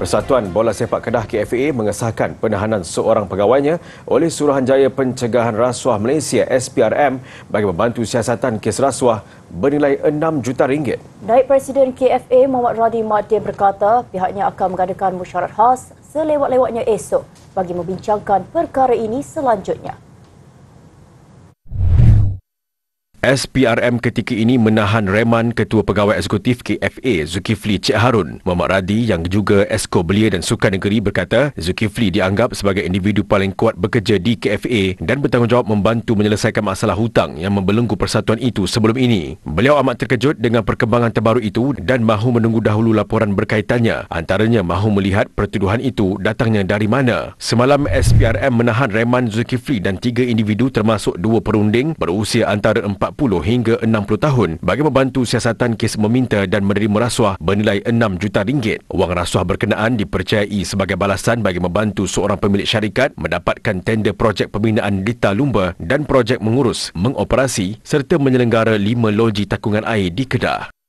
Persatuan Bola Sepak Kedah KFA mengesahkan penahanan seorang pegawainya oleh Suruhanjaya Pencegahan Rasuah Malaysia SPRM bagi membantu siasatan kes rasuah bernilai RM6 juta. ringgit. Naib Presiden KFA Muhammad Radhi Mahdin berkata pihaknya akan mengadakan mesyuarat khas selewat-lewatnya esok bagi membincangkan perkara ini selanjutnya. SPRM ketika ini menahan reman Ketua Pegawai Eksekutif KFA Zulkifli Cik Harun. Muhammad Radi yang juga Esko Belia dan Sukan Negeri berkata Zulkifli dianggap sebagai individu paling kuat bekerja di KFA dan bertanggungjawab membantu menyelesaikan masalah hutang yang membelenggu persatuan itu sebelum ini. Beliau amat terkejut dengan perkembangan terbaru itu dan mahu menunggu dahulu laporan berkaitannya. Antaranya mahu melihat pertuduhan itu datangnya dari mana. Semalam SPRM menahan reman Zulkifli dan tiga individu termasuk dua perunding berusia antara empat 50 hingga 60 tahun bagi membantu siasatan kes meminta dan menerima rasuah bernilai 6 juta ringgit. Wang rasuah berkenaan dipercayai sebagai balasan bagi membantu seorang pemilik syarikat mendapatkan tender projek pembinaan Lita Lumba dan projek mengurus, mengoperasi serta menyelenggara 5 loji takungan air di Kedah.